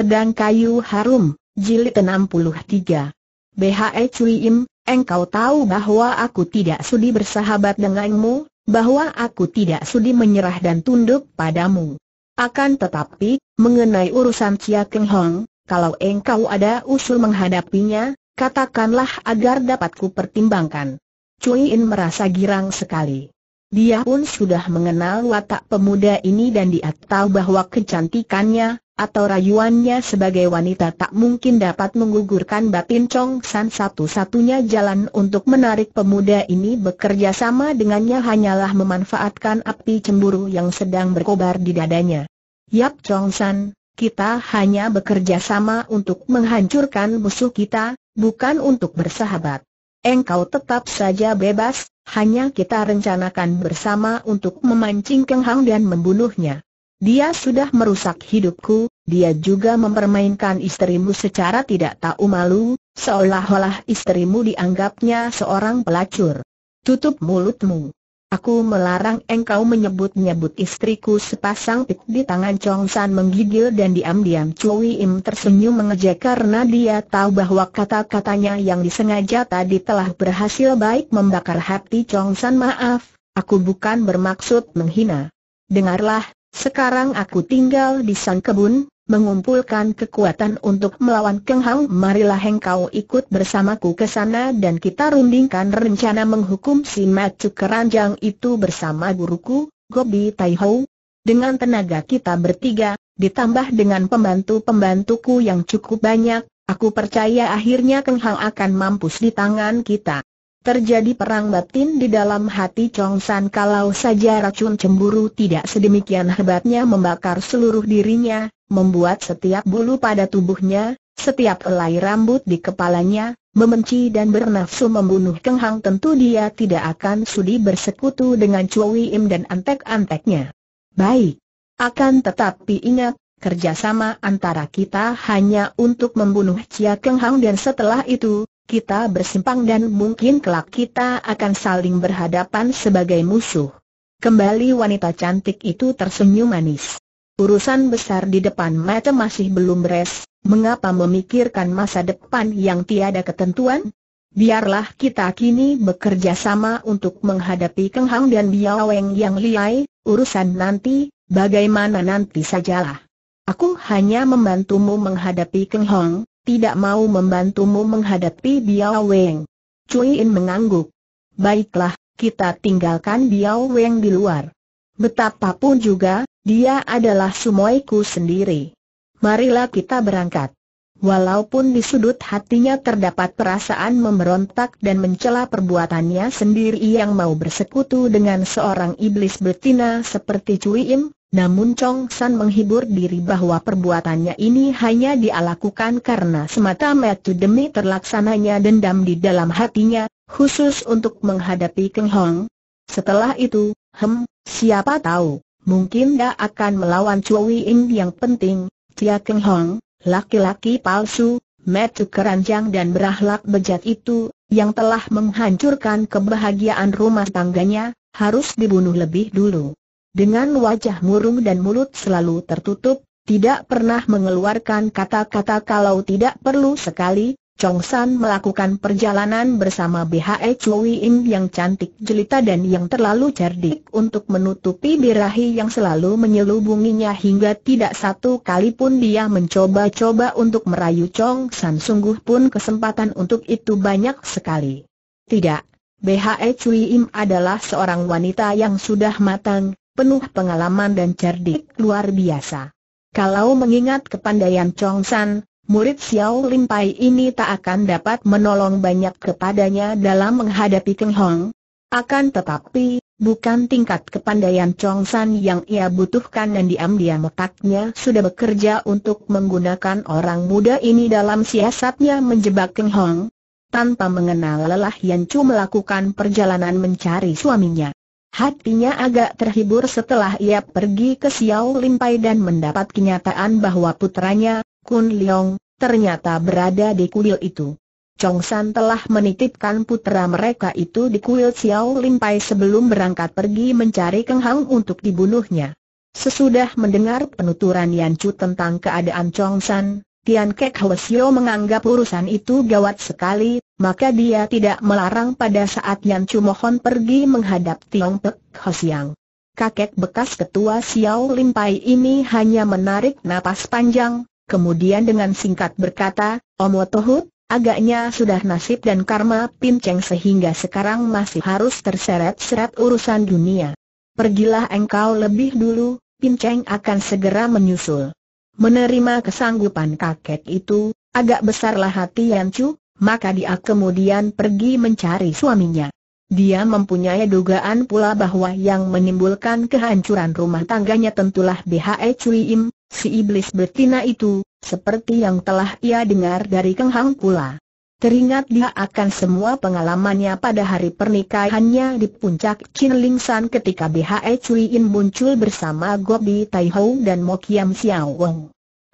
Pedang Kayu Harum, Jilid 63. BHE Cui Im, engkau tahu bahwa aku tidak sudi bersahabat denganmu, bahwa aku tidak sudi menyerah dan tunduk padamu. Akan tetapi, mengenai urusan Cia Keng Hong, kalau engkau ada usul menghadapinya, katakanlah agar dapatku pertimbangkan. Cui In merasa girang sekali. Dia pun sudah mengenal watak pemuda ini dan dia tahu bahwa kecantikannya, atau rayuannya sebagai wanita tak mungkin dapat menggugurkan Batin Chong San satu-satunya jalan untuk menarik pemuda ini bekerja sama dengannya hanyalah memanfaatkan api cemburu yang sedang berkobar di dadanya. Yap Chong San, kita hanya bekerja sama untuk menghancurkan musuh kita, bukan untuk bersahabat. Engkau tetap saja bebas, hanya kita rencanakan bersama untuk memancing Keng Hang dan membunuhnya. Dia sudah merusak hidupku, dia juga mempermainkan istrimu secara tidak tahu malu, seolah-olah istrimu dianggapnya seorang pelacur. Tutup mulutmu. Aku melarang engkau menyebut-nyebut istriku sepasang pik di tangan Chong San menggigil dan diam-diam Chui Im tersenyum mengejek karena dia tahu bahwa kata-katanya yang disengaja tadi telah berhasil baik membakar hati Chong San maaf, aku bukan bermaksud menghina. Dengarlah, sekarang aku tinggal di sang kebun, mengumpulkan kekuatan untuk melawan Keng Hang marilah engkau ikut bersamaku ke sana dan kita rundingkan rencana menghukum si Macu Keranjang itu bersama guruku, Gobi Tai Dengan tenaga kita bertiga, ditambah dengan pembantu-pembantuku yang cukup banyak, aku percaya akhirnya Keng Hang akan mampus di tangan kita. Terjadi perang batin di dalam hati Chong San kalau saja racun cemburu tidak sedemikian hebatnya membakar seluruh dirinya, membuat setiap bulu pada tubuhnya, setiap helai rambut di kepalanya, membenci dan bernafsu membunuh Keng Hang tentu dia tidak akan sudi bersekutu dengan Cui Im dan antek-anteknya. Baik. Akan tetapi ingat, kerjasama antara kita hanya untuk membunuh Chia Keng Hang dan setelah itu, kita bersimpang dan mungkin kelak kita akan saling berhadapan sebagai musuh. Kembali wanita cantik itu tersenyum manis urusan besar di depan mata masih belum beres, mengapa memikirkan masa depan yang tiada ketentuan? Biarlah kita kini bekerja sama untuk menghadapi Keng Hang dan Weng yang liai, urusan nanti, bagaimana nanti sajalah. Aku hanya membantumu menghadapi Keng Hong, tidak mau membantumu menghadapi Biao Weng. Cui In mengangguk. Baiklah, kita tinggalkan Biao Weng di luar. Betapapun juga, dia adalah sumoiku sendiri. Marilah kita berangkat. Walaupun di sudut hatinya terdapat perasaan memberontak dan mencela perbuatannya sendiri yang mau bersekutu dengan seorang iblis betina seperti Cui Im, namun Chong San menghibur diri bahwa perbuatannya ini hanya dialakukan karena semata-mata demi terlaksananya dendam di dalam hatinya, khusus untuk menghadapi Keng Hong. Setelah itu, hem, siapa tahu, mungkin dia akan melawan Chui Ing yang penting, Chia Keng Hong, laki-laki palsu, metu keranjang dan berahlak bejat itu, yang telah menghancurkan kebahagiaan rumah tangganya, harus dibunuh lebih dulu. Dengan wajah murung dan mulut selalu tertutup, tidak pernah mengeluarkan kata-kata kalau tidak perlu sekali, Chong San melakukan perjalanan bersama BHE Chui Im yang cantik jelita dan yang terlalu cerdik untuk menutupi birahi yang selalu menyelubunginya hingga tidak satu kali pun dia mencoba-coba untuk merayu Chong San sungguh pun kesempatan untuk itu banyak sekali. Tidak, BHE Chui Im adalah seorang wanita yang sudah matang, penuh pengalaman dan cerdik luar biasa. Kalau mengingat kepandaian Chong San, murid Xiao Lim Pai ini tak akan dapat menolong banyak kepadanya dalam menghadapi Keng Hong. Akan tetapi, bukan tingkat kepandaian Chong San yang ia butuhkan dan diam-diam otaknya sudah bekerja untuk menggunakan orang muda ini dalam siasatnya menjebak Keng Hong. Tanpa mengenal lelah Yan Chu melakukan perjalanan mencari suaminya. Hatinya agak terhibur setelah ia pergi ke Xiao Limpai dan mendapat kenyataan bahwa putranya, Kun Leong, ternyata berada di kuil itu. Chong San telah menitipkan putera mereka itu di kuil Xiao Limpai sebelum berangkat pergi mencari Keng Hang untuk dibunuhnya. Sesudah mendengar penuturan Yan Chu tentang keadaan Chong San, Tian Kek Hwasyo menganggap urusan itu gawat sekali, maka dia tidak melarang pada saat Yan Chu mohon pergi menghadap Tiong Pek Hosiang. Kakek bekas ketua Xiao Limpai ini hanya menarik napas panjang, kemudian dengan singkat berkata, Omo Tohut, agaknya sudah nasib dan karma pinceng sehingga sekarang masih harus terseret-seret urusan dunia. Pergilah engkau lebih dulu, pinceng akan segera menyusul. Menerima kesanggupan kakek itu, agak besarlah hati Yancu, maka dia kemudian pergi mencari suaminya. Dia mempunyai dugaan pula bahwa yang menimbulkan kehancuran rumah tangganya tentulah BHE Cui Im, Si iblis betina itu, seperti yang telah ia dengar dari Keng Hang pula. Teringat dia akan semua pengalamannya pada hari pernikahannya di puncak Chin Ling San ketika BHE Cui In muncul bersama Gobi Tai Ho dan Mo Kiam Xiao Wong.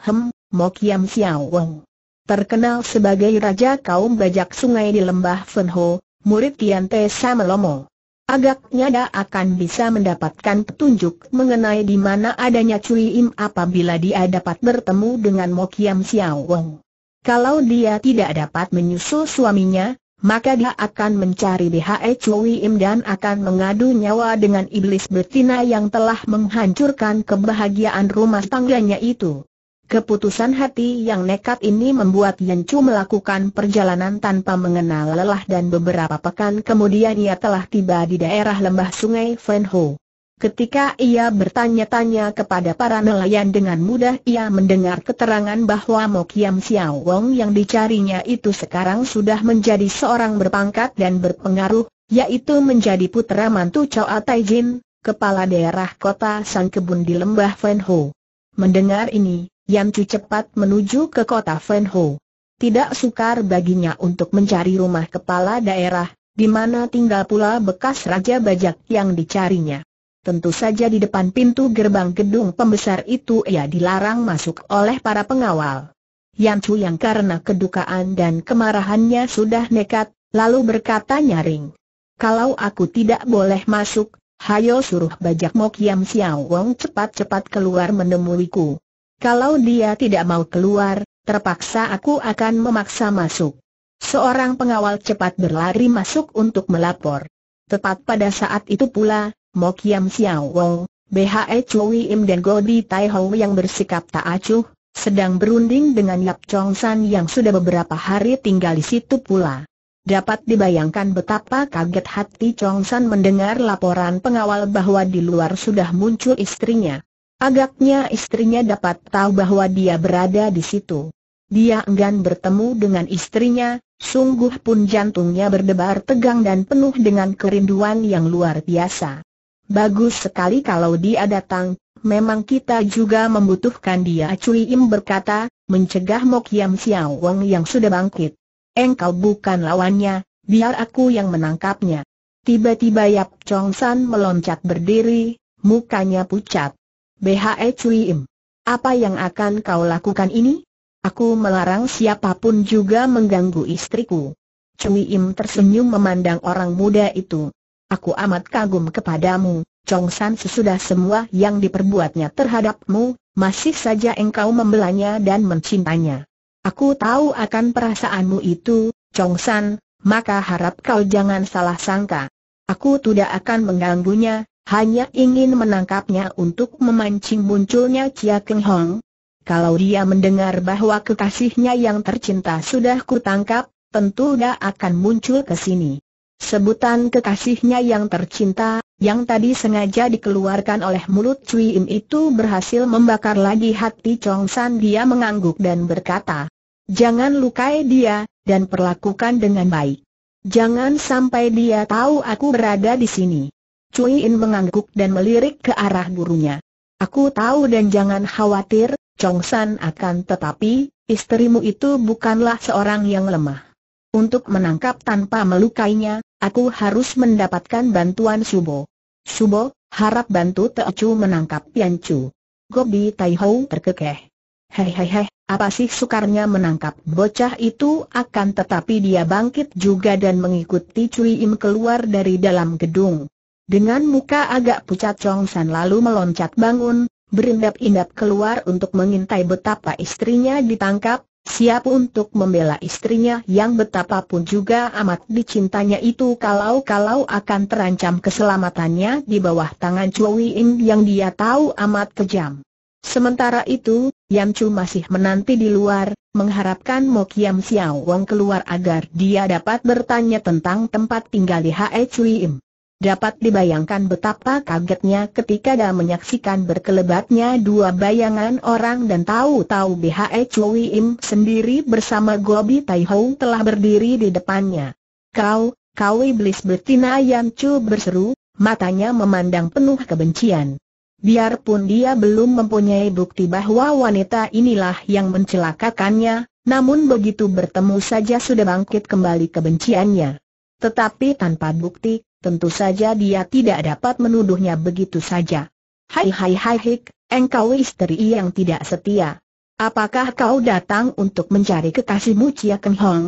Hem, Mo Kiam Xiao Wong. Terkenal sebagai raja kaum bajak sungai di lembah Fen Ho, murid Tian Te Sam Lomo. Agaknya dia akan bisa mendapatkan petunjuk mengenai di mana adanya Cui Im apabila dia dapat bertemu dengan Mo Kiam Xiao Wong. Kalau dia tidak dapat menyusul suaminya, maka dia akan mencari BHE Cui Im dan akan mengadu nyawa dengan iblis betina yang telah menghancurkan kebahagiaan rumah tangganya itu. Keputusan hati yang nekat ini membuat Yan Chu melakukan perjalanan tanpa mengenal lelah dan beberapa pekan kemudian ia telah tiba di daerah lembah sungai Fenho. Ketika ia bertanya-tanya kepada para nelayan dengan mudah ia mendengar keterangan bahwa Mo Kiam Xiao Wong yang dicarinya itu sekarang sudah menjadi seorang berpangkat dan berpengaruh, yaitu menjadi putra mantu Chao Tai Jin, kepala daerah kota Sang Kebun di lembah Fenho. Mendengar ini, Yam Chu cepat menuju ke kota Fen Ho. Tidak sukar baginya untuk mencari rumah kepala daerah, di mana tinggal pula bekas Raja Bajak yang dicarinya. Tentu saja di depan pintu gerbang gedung pembesar itu ia dilarang masuk oleh para pengawal. Yam Chu yang karena kedukaan dan kemarahannya sudah nekat, lalu berkata nyaring. Kalau aku tidak boleh masuk, hayo suruh bajak Mok Yam Xiao Wong cepat-cepat keluar menemuiku. Kalau dia tidak mau keluar, terpaksa aku akan memaksa masuk. Seorang pengawal cepat berlari masuk untuk melapor. Tepat pada saat itu pula, Mo Kiam Xiao Wong, BHE Chui Im dan Godi Tai Hou yang bersikap tak acuh, sedang berunding dengan Yap Chong San yang sudah beberapa hari tinggal di situ pula. Dapat dibayangkan betapa kaget hati Chong San mendengar laporan pengawal bahwa di luar sudah muncul istrinya. Agaknya istrinya dapat tahu bahwa dia berada di situ. Dia enggan bertemu dengan istrinya, sungguh pun jantungnya berdebar tegang dan penuh dengan kerinduan yang luar biasa. Bagus sekali kalau dia datang, memang kita juga membutuhkan dia Cui Im berkata, mencegah Mok Yam Xiao Wang yang sudah bangkit. Engkau bukan lawannya, biar aku yang menangkapnya. Tiba-tiba Yap Chong San meloncat berdiri, mukanya pucat. BHE Cui Im. Apa yang akan kau lakukan ini? Aku melarang siapapun juga mengganggu istriku. Cui Im tersenyum memandang orang muda itu. Aku amat kagum kepadamu, Chong San sesudah semua yang diperbuatnya terhadapmu, masih saja engkau membelanya dan mencintanya. Aku tahu akan perasaanmu itu, Chong San, maka harap kau jangan salah sangka. Aku tidak akan mengganggunya, hanya ingin menangkapnya untuk memancing munculnya Chia Keng Hong. Kalau dia mendengar bahwa kekasihnya yang tercinta sudah kutangkap, tentu dia akan muncul ke sini. Sebutan kekasihnya yang tercinta, yang tadi sengaja dikeluarkan oleh mulut Cui Im itu berhasil membakar lagi hati Chong San dia mengangguk dan berkata, Jangan lukai dia, dan perlakukan dengan baik. Jangan sampai dia tahu aku berada di sini. Cui In mengangguk dan melirik ke arah gurunya. Aku tahu dan jangan khawatir, Chong San akan tetapi, istrimu itu bukanlah seorang yang lemah. Untuk menangkap tanpa melukainya, aku harus mendapatkan bantuan Subo. Subo, harap bantu Chu menangkap Piancu. Gobi Taihou terkekeh. Hei hei hei, apa sih sukarnya menangkap bocah itu akan tetapi dia bangkit juga dan mengikuti Cui Im keluar dari dalam gedung. Dengan muka agak pucat Chong San lalu meloncat bangun, berindap-indap keluar untuk mengintai betapa istrinya ditangkap, siap untuk membela istrinya yang betapapun juga amat dicintanya itu kalau-kalau akan terancam keselamatannya di bawah tangan Chui Ying yang dia tahu amat kejam. Sementara itu, Yan Chu masih menanti di luar, mengharapkan Mo Kiam Xiao Wong keluar agar dia dapat bertanya tentang tempat tinggal di Hae Chui Im. Dapat dibayangkan betapa kagetnya ketika dia menyaksikan berkelebatnya dua bayangan orang dan tahu-tahu BHE Chui Im sendiri bersama Gobi Tai telah berdiri di depannya. Kau, kau iblis betina yang cu berseru, matanya memandang penuh kebencian. Biarpun dia belum mempunyai bukti bahwa wanita inilah yang mencelakakannya, namun begitu bertemu saja sudah bangkit kembali kebenciannya. Tetapi tanpa bukti, tentu saja dia tidak dapat menuduhnya begitu saja. Hai hai hai hik, engkau istri yang tidak setia. Apakah kau datang untuk mencari kekasihmu Chia Keng Hong?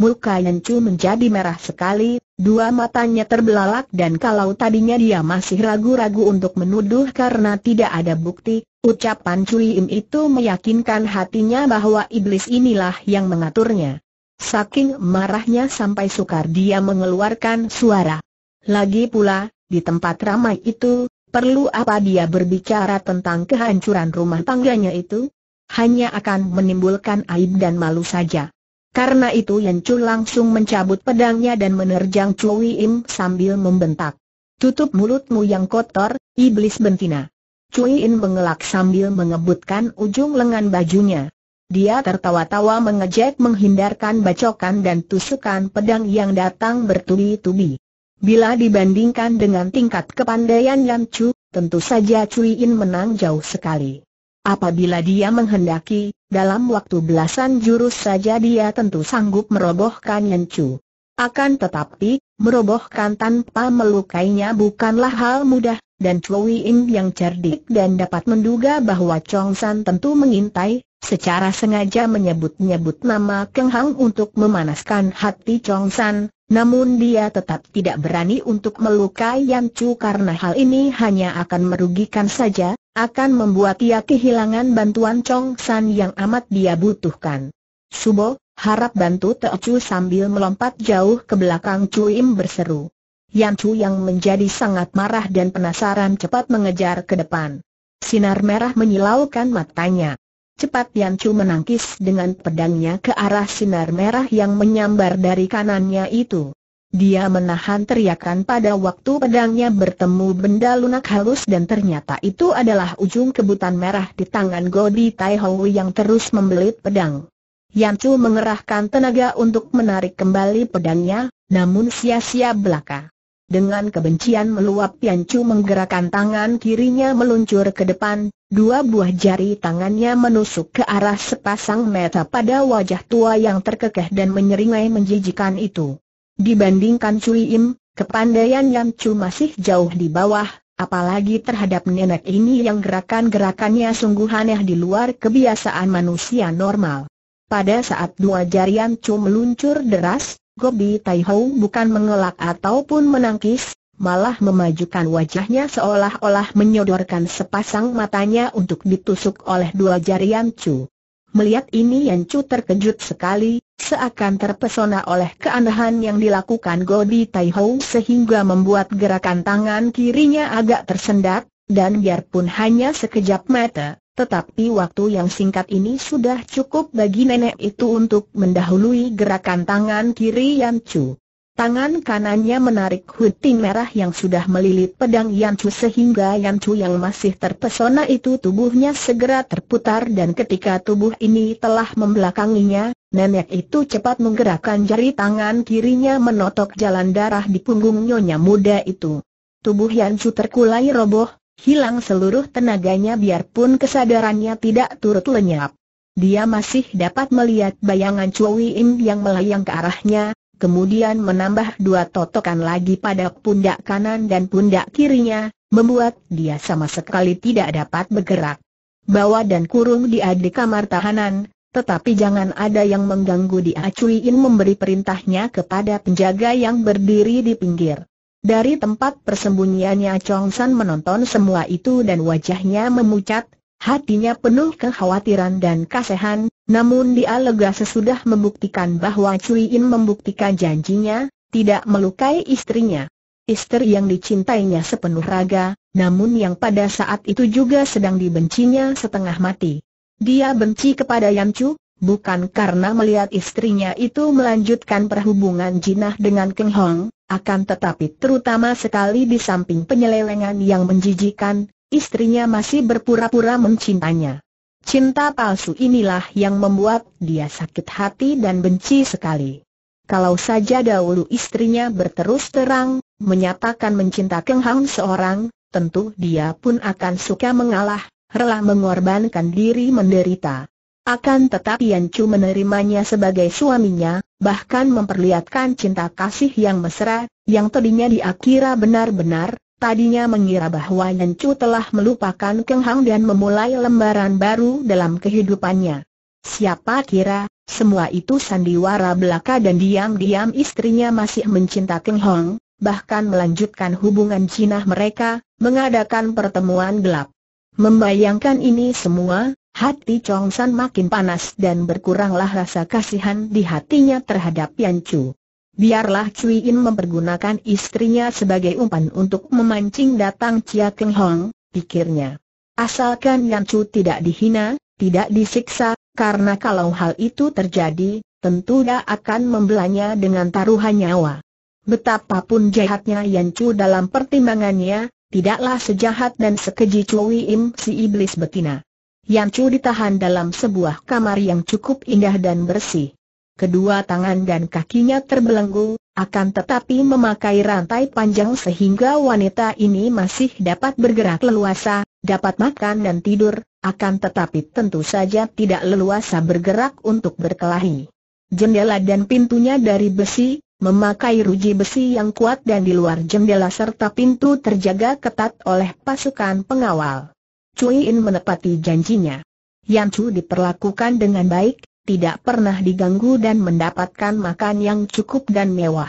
Muka Chu menjadi merah sekali, dua matanya terbelalak dan kalau tadinya dia masih ragu-ragu untuk menuduh karena tidak ada bukti, ucapan Cui Im itu meyakinkan hatinya bahwa iblis inilah yang mengaturnya. Saking marahnya sampai sukar dia mengeluarkan suara. Lagi pula, di tempat ramai itu, perlu apa dia berbicara tentang kehancuran rumah tangganya itu? Hanya akan menimbulkan aib dan malu saja. Karena itu Yan Chu langsung mencabut pedangnya dan menerjang Chui Im sambil membentak. Tutup mulutmu yang kotor, iblis bentina. Chui Im mengelak sambil mengebutkan ujung lengan bajunya. Dia tertawa-tawa mengejek menghindarkan bacokan dan tusukan pedang yang datang bertubi-tubi. Bila dibandingkan dengan tingkat kepandaian Yan Chu, tentu saja Cui In menang jauh sekali. Apabila dia menghendaki, dalam waktu belasan jurus saja dia tentu sanggup merobohkan Yan Chu. Akan tetapi, merobohkan tanpa melukainya bukanlah hal mudah, dan Chui Im yang cerdik dan dapat menduga bahwa Chong San tentu mengintai, secara sengaja menyebut-nyebut nama Keng Hang untuk memanaskan hati Chong San, namun dia tetap tidak berani untuk melukai Yan Chu karena hal ini hanya akan merugikan saja, akan membuat ia kehilangan bantuan Chong San yang amat dia butuhkan. Subo, harap bantu Teo Chu sambil melompat jauh ke belakang Chu Im berseru. Yan Chu yang menjadi sangat marah dan penasaran cepat mengejar ke depan. Sinar merah menyilaukan matanya. Cepat Yan Chu menangkis dengan pedangnya ke arah sinar merah yang menyambar dari kanannya itu. Dia menahan teriakan pada waktu pedangnya bertemu benda lunak halus dan ternyata itu adalah ujung kebutan merah di tangan Godi Tai yang terus membelit pedang. Yan Chu mengerahkan tenaga untuk menarik kembali pedangnya, namun sia-sia belaka. Dengan kebencian meluap Chu menggerakkan tangan kirinya meluncur ke depan, dua buah jari tangannya menusuk ke arah sepasang mata pada wajah tua yang terkekeh dan menyeringai menjijikan itu. Dibandingkan Cui Im, kepandaian Chu masih jauh di bawah, apalagi terhadap nenek ini yang gerakan-gerakannya sungguh aneh di luar kebiasaan manusia normal. Pada saat dua jari Chu meluncur deras, Gobi Taihou bukan mengelak ataupun menangkis, malah memajukan wajahnya seolah-olah menyodorkan sepasang matanya untuk ditusuk oleh dua jari Yan Chu. Melihat ini Yan Chu terkejut sekali, seakan terpesona oleh keanehan yang dilakukan Gobi Taihou sehingga membuat gerakan tangan kirinya agak tersendat, dan biarpun hanya sekejap mata, tetapi waktu yang singkat ini sudah cukup bagi nenek itu untuk mendahului gerakan tangan kiri Yan Chu. Tangan kanannya menarik huting merah yang sudah melilit pedang Yan Chu sehingga Yan Chu yang masih terpesona itu tubuhnya segera terputar dan ketika tubuh ini telah membelakanginya, nenek itu cepat menggerakkan jari tangan kirinya menotok jalan darah di punggung nyonya muda itu. Tubuh Yan Chu terkulai roboh, Hilang seluruh tenaganya biarpun kesadarannya tidak turut lenyap. Dia masih dapat melihat bayangan Chui Im yang melayang ke arahnya, kemudian menambah dua totokan lagi pada pundak kanan dan pundak kirinya, membuat dia sama sekali tidak dapat bergerak. Bawa dan kurung dia di kamar tahanan, tetapi jangan ada yang mengganggu dia Im memberi perintahnya kepada penjaga yang berdiri di pinggir. Dari tempat persembunyiannya Chong San menonton semua itu dan wajahnya memucat, hatinya penuh kekhawatiran dan kasihan, namun dia lega sesudah membuktikan bahwa Cui In membuktikan janjinya, tidak melukai istrinya. Istri yang dicintainya sepenuh raga, namun yang pada saat itu juga sedang dibencinya setengah mati. Dia benci kepada Chu bukan karena melihat istrinya itu melanjutkan perhubungan jinah dengan Keng Hong, akan tetapi terutama sekali di samping penyelewengan yang menjijikan, istrinya masih berpura-pura mencintanya. Cinta palsu inilah yang membuat dia sakit hati dan benci sekali. Kalau saja dahulu istrinya berterus terang, menyatakan mencinta Keng Hong seorang, tentu dia pun akan suka mengalah, rela mengorbankan diri menderita. Akan tetapi Chu menerimanya sebagai suaminya, bahkan memperlihatkan cinta kasih yang mesra, yang tadinya dia kira benar-benar, tadinya mengira bahwa Chu telah melupakan Keng Hang dan memulai lembaran baru dalam kehidupannya. Siapa kira, semua itu sandiwara belaka dan diam-diam istrinya masih mencinta Keng Hong, bahkan melanjutkan hubungan Cina mereka, mengadakan pertemuan gelap. Membayangkan ini semua, Hati Chong San makin panas dan berkuranglah rasa kasihan di hatinya terhadap Yan Chu. Biarlah Cui In mempergunakan istrinya sebagai umpan untuk memancing datang Chia Keng Hong, pikirnya. Asalkan Yan Chu tidak dihina, tidak disiksa, karena kalau hal itu terjadi, tentu dia akan membelanya dengan taruhan nyawa. Betapapun jahatnya Yan Chu dalam pertimbangannya, tidaklah sejahat dan sekeji Cui Im si iblis betina. Yan Chu ditahan dalam sebuah kamar yang cukup indah dan bersih. Kedua tangan dan kakinya terbelenggu, akan tetapi memakai rantai panjang sehingga wanita ini masih dapat bergerak leluasa, dapat makan dan tidur, akan tetapi tentu saja tidak leluasa bergerak untuk berkelahi. Jendela dan pintunya dari besi, memakai ruji besi yang kuat dan di luar jendela serta pintu terjaga ketat oleh pasukan pengawal. Cui In menepati janjinya. Yan Chu diperlakukan dengan baik, tidak pernah diganggu dan mendapatkan makan yang cukup dan mewah.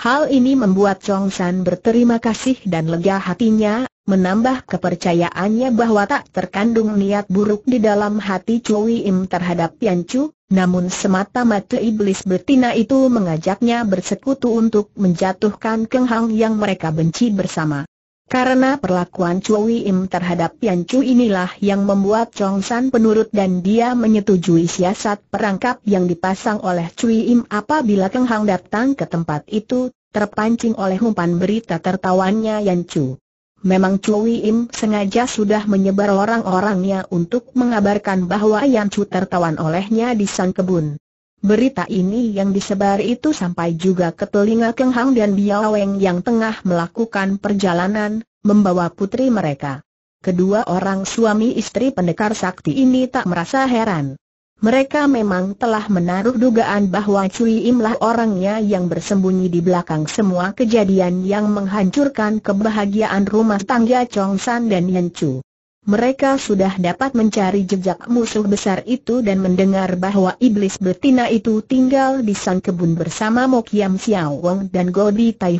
Hal ini membuat Chong San berterima kasih dan lega hatinya, menambah kepercayaannya bahwa tak terkandung niat buruk di dalam hati Cui Im terhadap Yan Chu, namun semata-mata iblis betina itu mengajaknya bersekutu untuk menjatuhkan Keng Hang yang mereka benci bersama. Karena perlakuan Cui Im terhadap Yan Chu inilah yang membuat Chong San penurut dan dia menyetujui siasat perangkap yang dipasang oleh Cui Im apabila Keng Hang datang ke tempat itu, terpancing oleh umpan berita tertawannya Yan Chu. Memang Cui Im sengaja sudah menyebar orang-orangnya untuk mengabarkan bahwa Yan Chu tertawan olehnya di sang kebun. Berita ini yang disebar itu sampai juga ke telinga Keng Hang dan Biao Weng yang tengah melakukan perjalanan, membawa putri mereka. Kedua orang suami istri pendekar sakti ini tak merasa heran. Mereka memang telah menaruh dugaan bahwa Cui Imlah orangnya yang bersembunyi di belakang semua kejadian yang menghancurkan kebahagiaan rumah tangga Chong San dan Yen Chu mereka sudah dapat mencari jejak musuh besar itu dan mendengar bahwa iblis betina itu tinggal di sang kebun bersama Mok Yam Xiao Wong dan Godi Tai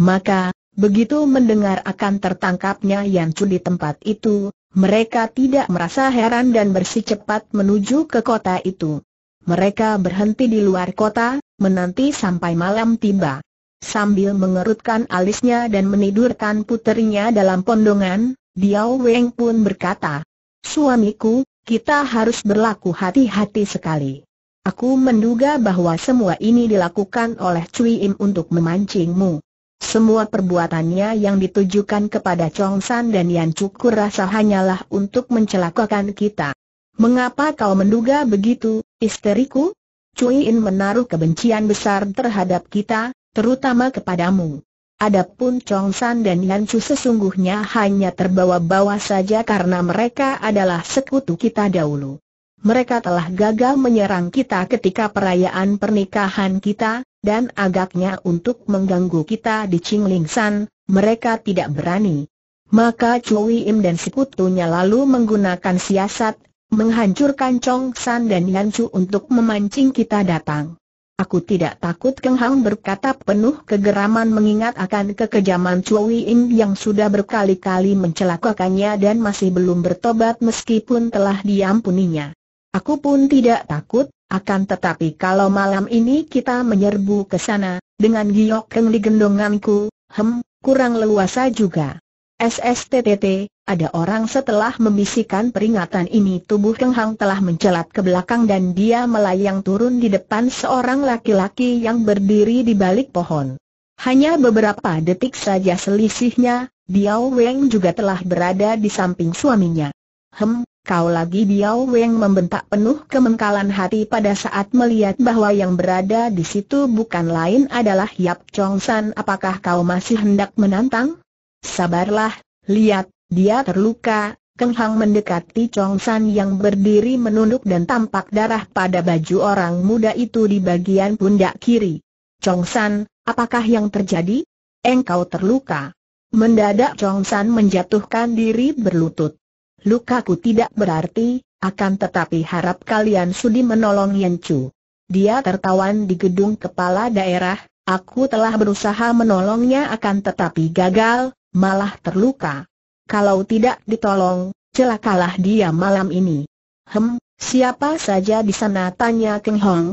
Maka, begitu mendengar akan tertangkapnya Yan Chu di tempat itu, mereka tidak merasa heran dan bersih cepat menuju ke kota itu. Mereka berhenti di luar kota, menanti sampai malam tiba. Sambil mengerutkan alisnya dan menidurkan puterinya dalam pondongan, Diao Weng pun berkata, Suamiku, kita harus berlaku hati-hati sekali. Aku menduga bahwa semua ini dilakukan oleh Cui Im untuk memancingmu. Semua perbuatannya yang ditujukan kepada Chong San dan Yan Cukur rasa hanyalah untuk mencelakakan kita. Mengapa kau menduga begitu, isteriku? Cui In menaruh kebencian besar terhadap kita, terutama kepadamu. Adapun Chong San dan Yan Chu sesungguhnya hanya terbawa-bawa saja karena mereka adalah sekutu kita dahulu. Mereka telah gagal menyerang kita ketika perayaan pernikahan kita, dan agaknya untuk mengganggu kita di Chingling San, mereka tidak berani. Maka Cui Im dan sekutunya lalu menggunakan siasat, menghancurkan Chong San dan Yan Chu untuk memancing kita datang. Aku tidak takut Keng Hang berkata penuh kegeraman mengingat akan kekejaman Cui Ing yang sudah berkali-kali mencelakakannya dan masih belum bertobat meskipun telah diampuninya. Aku pun tidak takut, akan tetapi kalau malam ini kita menyerbu ke sana, dengan giok Keng di gendonganku, hem, kurang leluasa juga. SSTTT, ada orang setelah membisikkan peringatan ini tubuh Keng Hang telah mencelat ke belakang dan dia melayang turun di depan seorang laki-laki yang berdiri di balik pohon. Hanya beberapa detik saja selisihnya, Biao Weng juga telah berada di samping suaminya. Hem, kau lagi Biao Weng membentak penuh kemengkalan hati pada saat melihat bahwa yang berada di situ bukan lain adalah Yap Chong San. Apakah kau masih hendak menantang? Sabarlah, lihat, dia terluka, Keng Hang mendekati Chong San yang berdiri menunduk dan tampak darah pada baju orang muda itu di bagian pundak kiri. Chong San, apakah yang terjadi? Engkau terluka. Mendadak Chong San menjatuhkan diri berlutut. Lukaku tidak berarti, akan tetapi harap kalian sudi menolong Yen Chu. Dia tertawan di gedung kepala daerah, aku telah berusaha menolongnya akan tetapi gagal, malah terluka kalau tidak ditolong, celakalah dia malam ini. Hem, siapa saja di sana tanya Keng Hong?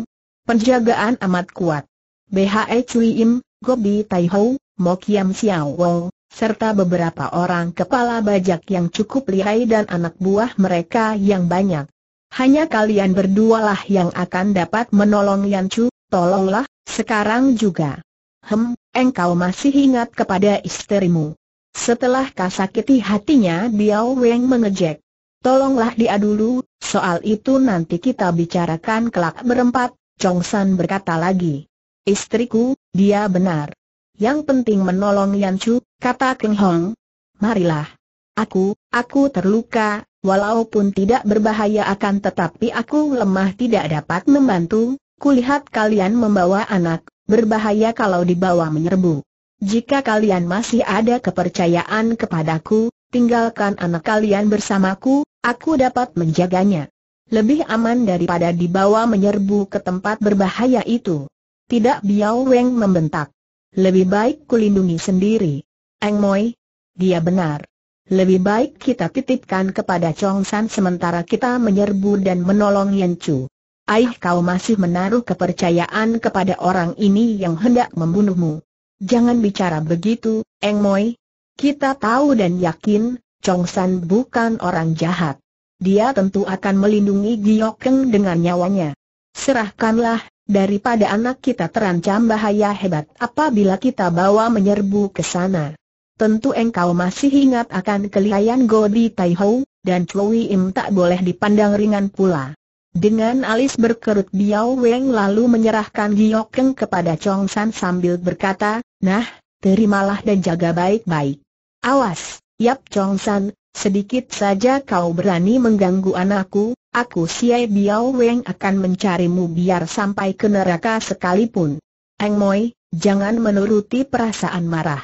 Penjagaan amat kuat. BHE Cui Im, Gobi Tai Ho, Mokiam Xiao Wong, serta beberapa orang kepala bajak yang cukup lihai dan anak buah mereka yang banyak. Hanya kalian berdua lah yang akan dapat menolong Yan Chu, tolonglah, sekarang juga. Hem, engkau masih ingat kepada istrimu. Setelah kasakiti hatinya Biao Weng mengejek. Tolonglah dia dulu, soal itu nanti kita bicarakan kelak berempat, Chong San berkata lagi. Istriku, dia benar. Yang penting menolong Yan Chu, kata Keng Hong. Marilah. Aku, aku terluka, walaupun tidak berbahaya akan tetapi aku lemah tidak dapat membantu, kulihat kalian membawa anak, berbahaya kalau dibawa menyerbu. Jika kalian masih ada kepercayaan kepadaku, tinggalkan anak kalian bersamaku, aku dapat menjaganya. Lebih aman daripada dibawa menyerbu ke tempat berbahaya itu. Tidak Biao Weng membentak. Lebih baik kulindungi sendiri. Eng Moi, dia benar. Lebih baik kita titipkan kepada Chong San sementara kita menyerbu dan menolong Yan Chu. Aih kau masih menaruh kepercayaan kepada orang ini yang hendak membunuhmu. Jangan bicara begitu, Eng Moi. Kita tahu dan yakin, Chong San bukan orang jahat. Dia tentu akan melindungi Giok Keng dengan nyawanya. Serahkanlah, daripada anak kita terancam bahaya hebat apabila kita bawa menyerbu ke sana. Tentu engkau masih ingat akan kelihayan Godi Taihou, dan Chui Im tak boleh dipandang ringan pula. Dengan alis berkerut Biao Weng lalu menyerahkan Giok kepada Chong San sambil berkata, Nah, terimalah dan jaga baik-baik. Awas, Yap Chong San, sedikit saja kau berani mengganggu anakku, aku Siai Biao Weng akan mencarimu biar sampai ke neraka sekalipun. Eng Moi, jangan menuruti perasaan marah.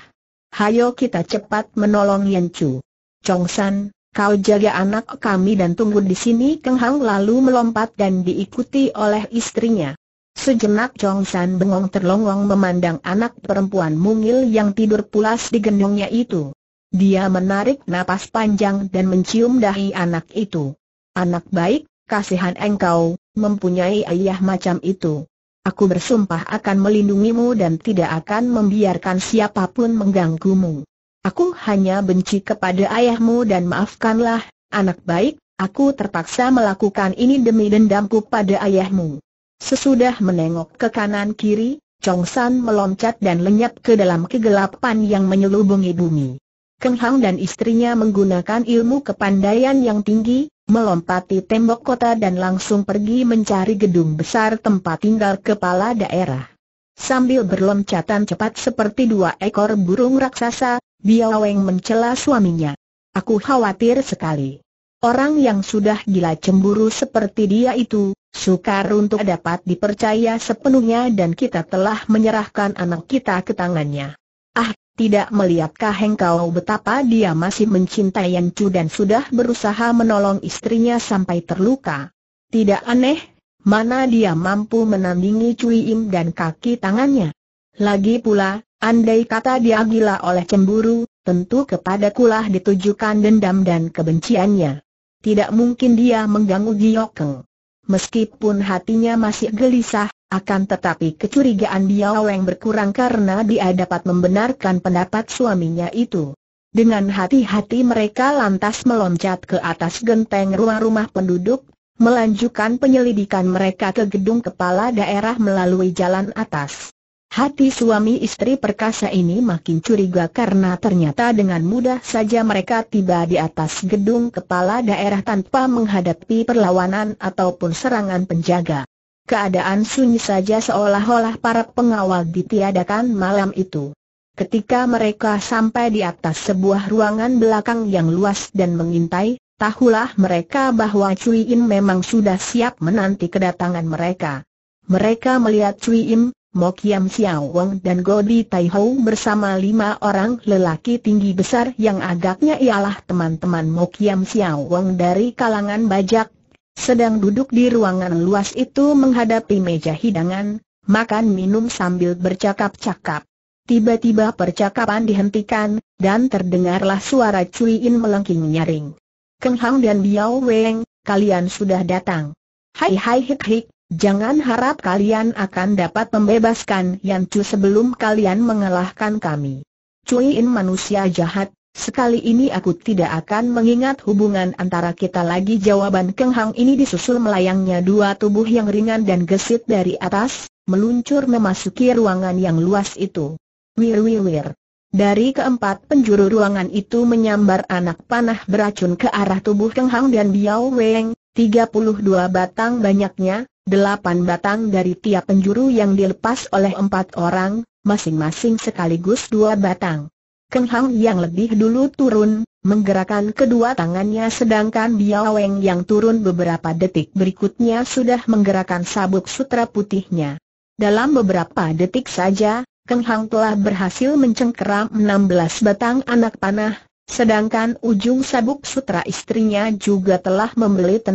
Hayo kita cepat menolong Yen Chu. Chong San, Kau jaga anak kami dan tunggu di sini Keng Hang lalu melompat dan diikuti oleh istrinya. Sejenak Chong San bengong terlongong memandang anak perempuan mungil yang tidur pulas di gendongnya itu. Dia menarik napas panjang dan mencium dahi anak itu. Anak baik, kasihan engkau, mempunyai ayah macam itu. Aku bersumpah akan melindungimu dan tidak akan membiarkan siapapun mengganggumu. Aku hanya benci kepada ayahmu dan maafkanlah, anak baik, aku terpaksa melakukan ini demi dendamku pada ayahmu. Sesudah menengok ke kanan kiri, Chong San meloncat dan lenyap ke dalam kegelapan yang menyelubungi bumi. Keng Hang dan istrinya menggunakan ilmu kepandaian yang tinggi, melompati tembok kota dan langsung pergi mencari gedung besar tempat tinggal kepala daerah. Sambil berlompatan cepat seperti dua ekor burung raksasa, Biaweng mencela suaminya. Aku khawatir sekali. Orang yang sudah gila cemburu seperti dia itu, sukar untuk dapat dipercaya sepenuhnya dan kita telah menyerahkan anak kita ke tangannya. Ah, tidak melihatkah engkau betapa dia masih mencintai Yancu dan sudah berusaha menolong istrinya sampai terluka? Tidak aneh Mana dia mampu menandingi Cui Im dan kaki tangannya? Lagi pula, andai kata dia gila oleh cemburu, tentu kepada kulah ditujukan dendam dan kebenciannya. Tidak mungkin dia mengganggu Giokeng. Meskipun hatinya masih gelisah, akan tetapi kecurigaan dia yang berkurang karena dia dapat membenarkan pendapat suaminya itu. Dengan hati-hati mereka lantas meloncat ke atas genteng ruang rumah penduduk, melanjutkan penyelidikan mereka ke gedung kepala daerah melalui jalan atas. Hati suami istri perkasa ini makin curiga karena ternyata dengan mudah saja mereka tiba di atas gedung kepala daerah tanpa menghadapi perlawanan ataupun serangan penjaga. Keadaan sunyi saja seolah-olah para pengawal ditiadakan malam itu. Ketika mereka sampai di atas sebuah ruangan belakang yang luas dan mengintai, Tahulah mereka bahwa Cui Im memang sudah siap menanti kedatangan mereka. Mereka melihat Cui Im, Mo Kiam Xiao Wang dan Godi Tai Hou bersama lima orang lelaki tinggi besar yang agaknya ialah teman-teman Mo Kiam Xiao Wang dari kalangan bajak, sedang duduk di ruangan luas itu menghadapi meja hidangan, makan minum sambil bercakap-cakap. Tiba-tiba percakapan dihentikan, dan terdengarlah suara Cui In melengking nyaring. Keng Hang dan Biao Weng, kalian sudah datang. Hai hai hik hik, jangan harap kalian akan dapat membebaskan Yan Chu sebelum kalian mengalahkan kami. Cui In manusia jahat, sekali ini aku tidak akan mengingat hubungan antara kita lagi jawaban Keng Hang ini disusul melayangnya dua tubuh yang ringan dan gesit dari atas, meluncur memasuki ruangan yang luas itu. Wir wir wir. Dari keempat penjuru ruangan itu menyambar anak panah beracun ke arah tubuh Keng Hang dan Biao Weng, 32 batang banyaknya, 8 batang dari tiap penjuru yang dilepas oleh empat orang, masing-masing sekaligus dua batang. Keng Hang yang lebih dulu turun, menggerakkan kedua tangannya sedangkan Biao Weng yang turun beberapa detik berikutnya sudah menggerakkan sabuk sutra putihnya. Dalam beberapa detik saja, Keng Hang telah berhasil mencengkeram 16 batang anak panah, sedangkan ujung sabuk sutra istrinya juga telah membeli 16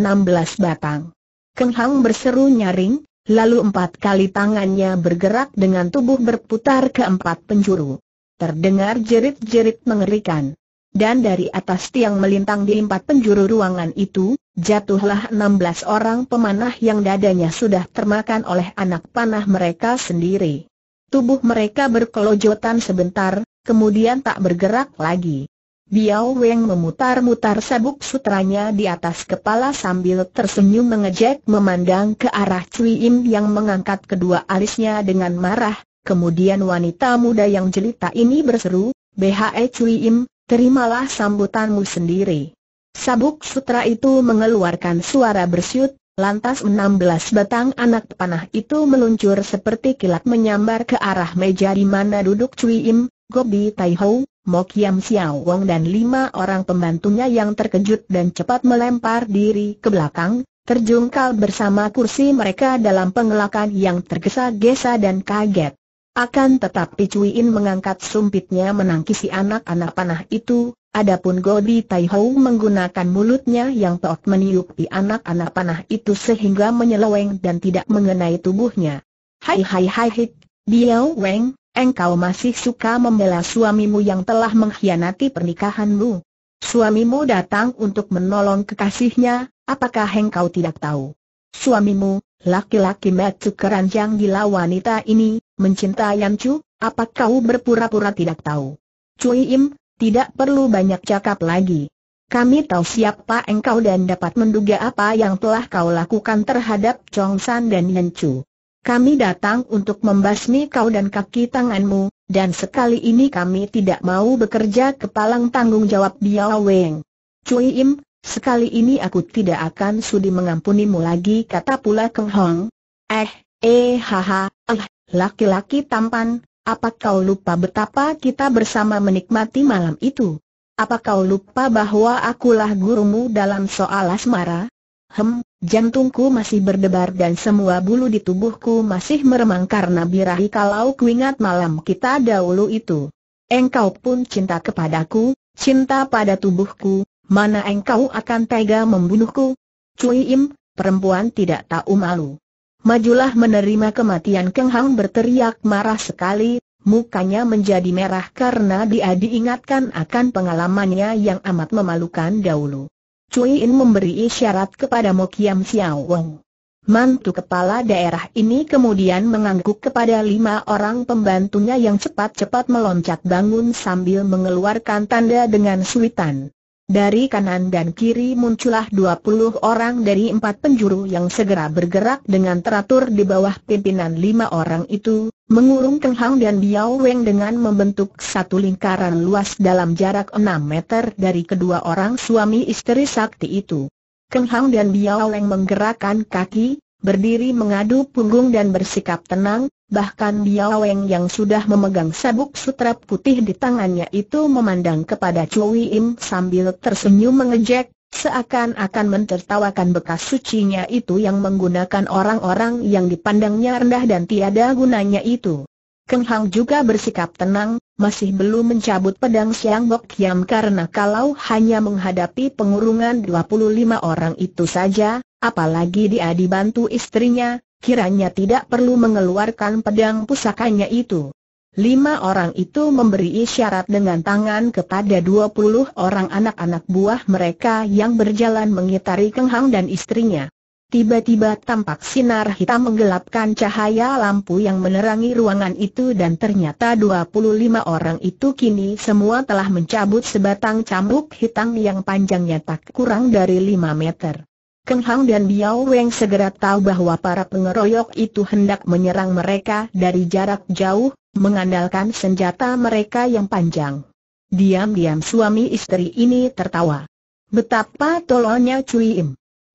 batang. Keng Hang berseru nyaring, lalu empat kali tangannya bergerak dengan tubuh berputar ke empat penjuru. Terdengar jerit-jerit mengerikan. Dan dari atas tiang melintang di empat penjuru ruangan itu, jatuhlah 16 orang pemanah yang dadanya sudah termakan oleh anak panah mereka sendiri. Tubuh mereka berkelojotan sebentar, kemudian tak bergerak lagi. Biao Weng memutar-mutar sabuk sutranya di atas kepala sambil tersenyum mengejek memandang ke arah Cui Im yang mengangkat kedua alisnya dengan marah, kemudian wanita muda yang jelita ini berseru, BHE Cui Im, terimalah sambutanmu sendiri. Sabuk sutra itu mengeluarkan suara bersyut, Lantas 16 batang anak panah itu meluncur seperti kilat menyambar ke arah meja di mana duduk Cui Im, Gobi Tai Ho, Mo Kiam Xiao Wong dan lima orang pembantunya yang terkejut dan cepat melempar diri ke belakang, terjungkal bersama kursi mereka dalam pengelakan yang tergesa-gesa dan kaget. Akan tetapi Cui Im mengangkat sumpitnya menangkisi anak-anak panah itu, Adapun Gobi Taihou menggunakan mulutnya yang peot di anak-anak panah itu sehingga menyeleweng dan tidak mengenai tubuhnya. Hai hai hai hik, Biao Weng, engkau masih suka membela suamimu yang telah mengkhianati pernikahanmu. Suamimu datang untuk menolong kekasihnya, apakah engkau tidak tahu? Suamimu, laki-laki metu keranjang gila wanita ini, mencintai Chu, Apakah kau berpura-pura tidak tahu? Cui Im, tidak perlu banyak cakap lagi. Kami tahu siapa engkau dan dapat menduga apa yang telah kau lakukan terhadap Chong San dan Yen Chu. Kami datang untuk membasmi kau dan kaki tanganmu, dan sekali ini kami tidak mau bekerja kepalang tanggung jawab Biao Weng. Cui Im, sekali ini aku tidak akan sudi mengampunimu lagi kata pula Keng Hong. Eh, eh haha, eh, laki-laki tampan, apa kau lupa betapa kita bersama menikmati malam itu? Apa kau lupa bahwa akulah gurumu dalam soal asmara? Hem, jantungku masih berdebar dan semua bulu di tubuhku masih meremang karena birahi kalau kuingat malam kita dahulu itu. Engkau pun cinta kepadaku, cinta pada tubuhku, mana engkau akan tega membunuhku? Cui Im, perempuan tidak tahu malu. Majulah menerima kematian Keng Hang berteriak marah sekali, mukanya menjadi merah karena dia diingatkan akan pengalamannya yang amat memalukan dahulu. Cui In memberi isyarat kepada Mo Kiam Xiao Wong. Mantu kepala daerah ini kemudian mengangguk kepada lima orang pembantunya yang cepat-cepat meloncat bangun sambil mengeluarkan tanda dengan suitan. Dari kanan dan kiri muncullah 20 orang dari empat penjuru yang segera bergerak dengan teratur di bawah pimpinan lima orang itu, mengurung Teng Hang dan Biao Weng dengan membentuk satu lingkaran luas dalam jarak enam meter dari kedua orang suami istri sakti itu. Keng Hang dan Biao Weng menggerakkan kaki, berdiri mengadu punggung dan bersikap tenang, bahkan Biao Weng yang sudah memegang sabuk sutra putih di tangannya itu memandang kepada Chui Im sambil tersenyum mengejek, seakan-akan mentertawakan bekas sucinya itu yang menggunakan orang-orang yang dipandangnya rendah dan tiada gunanya itu. Keng Hang juga bersikap tenang, masih belum mencabut pedang Siang Bok Yam karena kalau hanya menghadapi pengurungan 25 orang itu saja, apalagi dia dibantu istrinya, kiranya tidak perlu mengeluarkan pedang pusakanya itu. Lima orang itu memberi isyarat dengan tangan kepada 20 orang anak-anak buah mereka yang berjalan mengitari Keng Hang dan istrinya. Tiba-tiba tampak sinar hitam menggelapkan cahaya lampu yang menerangi ruangan itu dan ternyata 25 orang itu kini semua telah mencabut sebatang cambuk hitam yang panjangnya tak kurang dari 5 meter. Keng Hang dan Biao Weng segera tahu bahwa para pengeroyok itu hendak menyerang mereka dari jarak jauh, mengandalkan senjata mereka yang panjang. Diam-diam suami istri ini tertawa. Betapa tolonya Cui Im.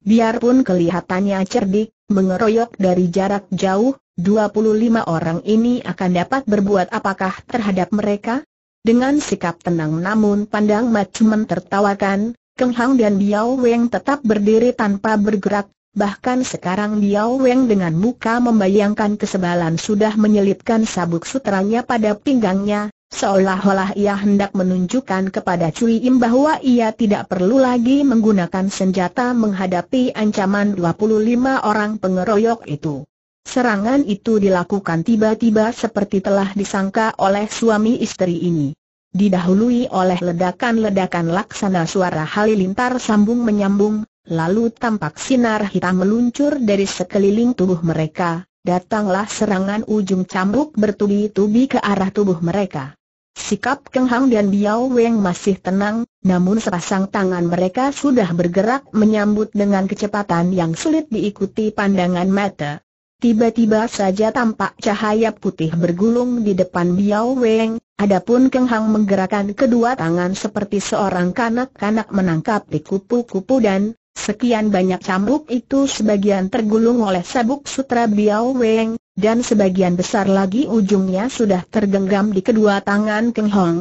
Biarpun kelihatannya cerdik, mengeroyok dari jarak jauh, 25 orang ini akan dapat berbuat apakah terhadap mereka? Dengan sikap tenang namun pandang macuman tertawakan, Keng Hang dan Biao Weng tetap berdiri tanpa bergerak, bahkan sekarang Biao Weng dengan muka membayangkan kesebalan sudah menyelipkan sabuk sutranya pada pinggangnya, Seolah-olah ia hendak menunjukkan kepada Cui Im bahwa ia tidak perlu lagi menggunakan senjata menghadapi ancaman 25 orang pengeroyok itu. Serangan itu dilakukan tiba-tiba seperti telah disangka oleh suami istri ini. Didahului oleh ledakan-ledakan laksana suara halilintar sambung menyambung, lalu tampak sinar hitam meluncur dari sekeliling tubuh mereka, datanglah serangan ujung cambuk bertubi-tubi ke arah tubuh mereka. Sikap Keng Hang dan Biao Weng masih tenang, namun sepasang tangan mereka sudah bergerak menyambut dengan kecepatan yang sulit diikuti pandangan mata. Tiba-tiba saja tampak cahaya putih bergulung di depan Biao Weng, adapun Keng Hang menggerakkan kedua tangan seperti seorang kanak-kanak menangkap kupu-kupu dan Sekian banyak cambuk itu sebagian tergulung oleh sabuk sutra Biao Weng, dan sebagian besar lagi ujungnya sudah tergenggam di kedua tangan Keng Hong.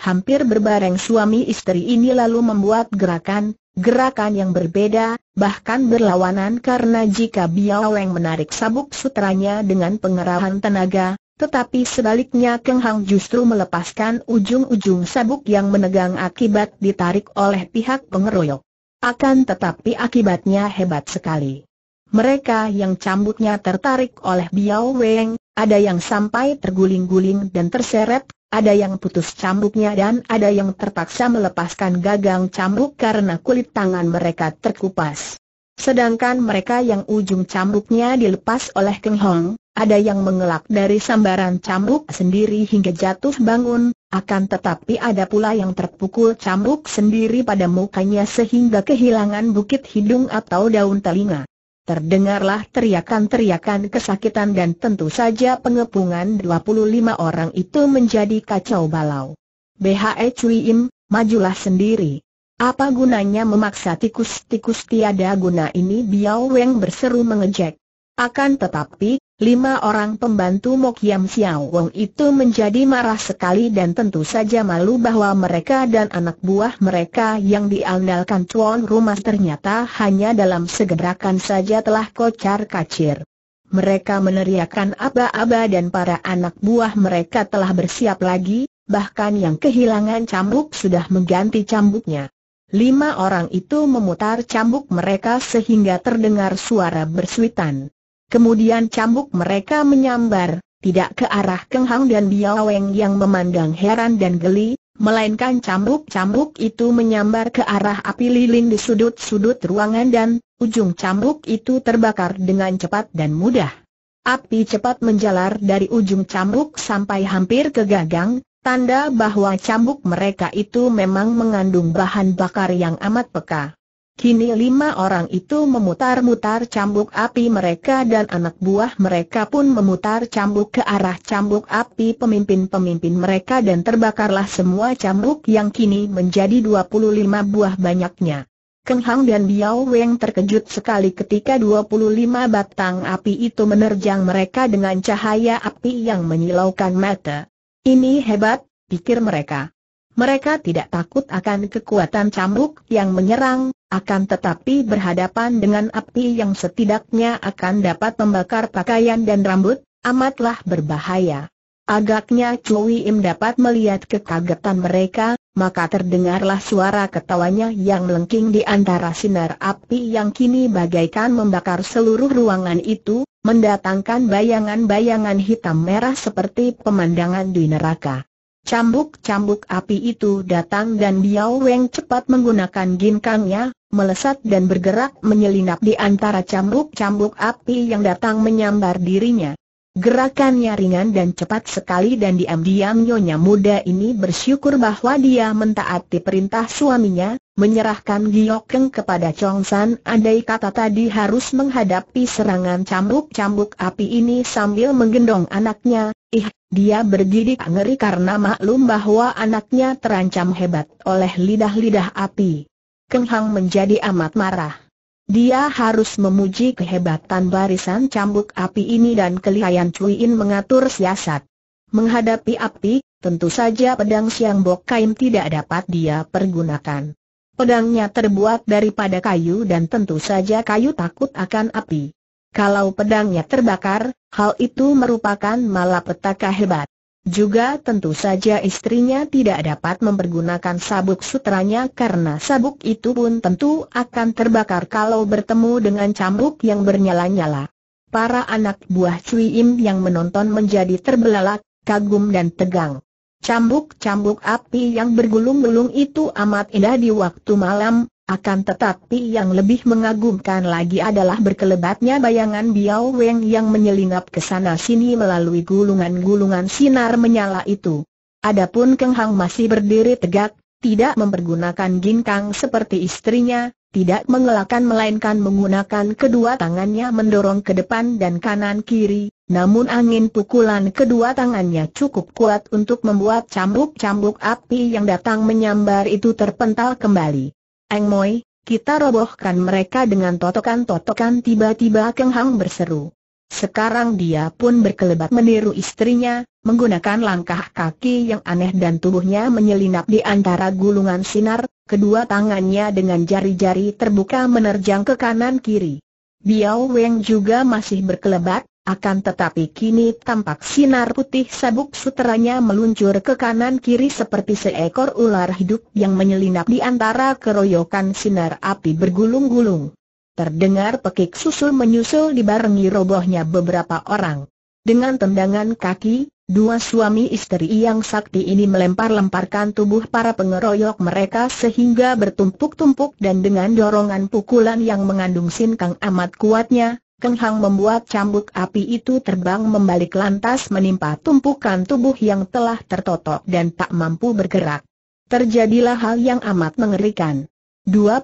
Hampir berbareng suami istri ini lalu membuat gerakan, gerakan yang berbeda, bahkan berlawanan karena jika Biao Weng menarik sabuk sutranya dengan pengerahan tenaga, tetapi sebaliknya Keng Hong justru melepaskan ujung-ujung sabuk yang menegang akibat ditarik oleh pihak pengeroyok. Akan tetapi akibatnya hebat sekali. Mereka yang cambuknya tertarik oleh Biao Weng, ada yang sampai terguling-guling dan terseret, ada yang putus cambuknya dan ada yang terpaksa melepaskan gagang cambuk karena kulit tangan mereka terkupas. Sedangkan mereka yang ujung cambuknya dilepas oleh Keng Hong, ada yang mengelak dari sambaran cambuk sendiri hingga jatuh bangun, akan tetapi ada pula yang terpukul cambuk sendiri pada mukanya sehingga kehilangan bukit hidung atau daun telinga. Terdengarlah teriakan-teriakan kesakitan dan tentu saja pengepungan 25 orang itu menjadi kacau balau. BHE Cui Im, majulah sendiri. Apa gunanya memaksa tikus-tikus tiada guna ini Biao Weng berseru mengejek. Akan tetapi, Lima orang pembantu Mok Yam Xiao Wong itu menjadi marah sekali dan tentu saja malu bahwa mereka dan anak buah mereka yang diandalkan tuan rumah ternyata hanya dalam segerakan saja telah kocar kacir. Mereka meneriakkan aba-aba dan para anak buah mereka telah bersiap lagi, bahkan yang kehilangan cambuk sudah mengganti cambuknya. Lima orang itu memutar cambuk mereka sehingga terdengar suara bersuitan. Kemudian cambuk mereka menyambar, tidak ke arah Keng Hang dan Biaweng yang memandang heran dan geli, melainkan cambuk-cambuk itu menyambar ke arah api lilin di sudut-sudut ruangan dan ujung cambuk itu terbakar dengan cepat dan mudah. Api cepat menjalar dari ujung cambuk sampai hampir ke gagang, tanda bahwa cambuk mereka itu memang mengandung bahan bakar yang amat peka. Kini lima orang itu memutar-mutar cambuk api mereka dan anak buah mereka pun memutar cambuk ke arah cambuk api pemimpin-pemimpin mereka dan terbakarlah semua cambuk yang kini menjadi 25 buah banyaknya. Keng Hang dan Biao Weng terkejut sekali ketika 25 batang api itu menerjang mereka dengan cahaya api yang menyilaukan mata. Ini hebat, pikir mereka. Mereka tidak takut akan kekuatan cambuk yang menyerang, akan tetapi berhadapan dengan api yang setidaknya akan dapat membakar pakaian dan rambut, amatlah berbahaya. Agaknya Chui Im dapat melihat kekagetan mereka, maka terdengarlah suara ketawanya yang melengking di antara sinar api yang kini bagaikan membakar seluruh ruangan itu, mendatangkan bayangan-bayangan hitam merah seperti pemandangan di neraka. Cambuk-cambuk api itu datang dan Biao Weng cepat menggunakan ginkangnya, melesat dan bergerak menyelinap di antara cambuk-cambuk api yang datang menyambar dirinya. Gerakannya ringan dan cepat sekali dan diam-diam nyonya muda ini bersyukur bahwa dia mentaati perintah suaminya, menyerahkan Giokeng kepada Chong San andai kata tadi harus menghadapi serangan cambuk-cambuk api ini sambil menggendong anaknya, ih, dia bergidik ngeri karena maklum bahwa anaknya terancam hebat oleh lidah-lidah api. Keng Hang menjadi amat marah. Dia harus memuji kehebatan barisan cambuk api ini dan kelihayan Cui In mengatur siasat. Menghadapi api, tentu saja pedang Siang Bok Kaim tidak dapat dia pergunakan. Pedangnya terbuat daripada kayu dan tentu saja kayu takut akan api. Kalau pedangnya terbakar, hal itu merupakan malapetaka hebat. Juga tentu saja istrinya tidak dapat mempergunakan sabuk sutranya karena sabuk itu pun tentu akan terbakar kalau bertemu dengan cambuk yang bernyala-nyala. Para anak buah Cui Im yang menonton menjadi terbelalak, kagum dan tegang. Cambuk-cambuk api yang bergulung-gulung itu amat indah di waktu malam, akan tetapi yang lebih mengagumkan lagi adalah berkelebatnya bayangan Biao Weng yang menyelinap ke sana-sini melalui gulungan-gulungan sinar menyala itu. Adapun Keng Hang masih berdiri tegak, tidak mempergunakan ginkang seperti istrinya, tidak mengelakkan melainkan menggunakan kedua tangannya mendorong ke depan dan kanan kiri, namun angin pukulan kedua tangannya cukup kuat untuk membuat cambuk-cambuk api yang datang menyambar itu terpental kembali. Eng Moi, kita robohkan mereka dengan totokan-totokan tiba-tiba Keng Hang berseru. Sekarang dia pun berkelebat meniru istrinya, menggunakan langkah kaki yang aneh dan tubuhnya menyelinap di antara gulungan sinar, kedua tangannya dengan jari-jari terbuka menerjang ke kanan-kiri. Biao Weng juga masih berkelebat, akan tetapi kini tampak sinar putih sabuk suteranya meluncur ke kanan-kiri seperti seekor ular hidup yang menyelinap di antara keroyokan sinar api bergulung-gulung. Terdengar pekik susul menyusul dibarengi robohnya beberapa orang. Dengan tendangan kaki, dua suami istri yang sakti ini melempar-lemparkan tubuh para pengeroyok mereka sehingga bertumpuk-tumpuk dan dengan dorongan pukulan yang mengandung sinkang amat kuatnya, Keng Hang membuat cambuk api itu terbang membalik lantas menimpa tumpukan tubuh yang telah tertotok dan tak mampu bergerak. Terjadilah hal yang amat mengerikan. 25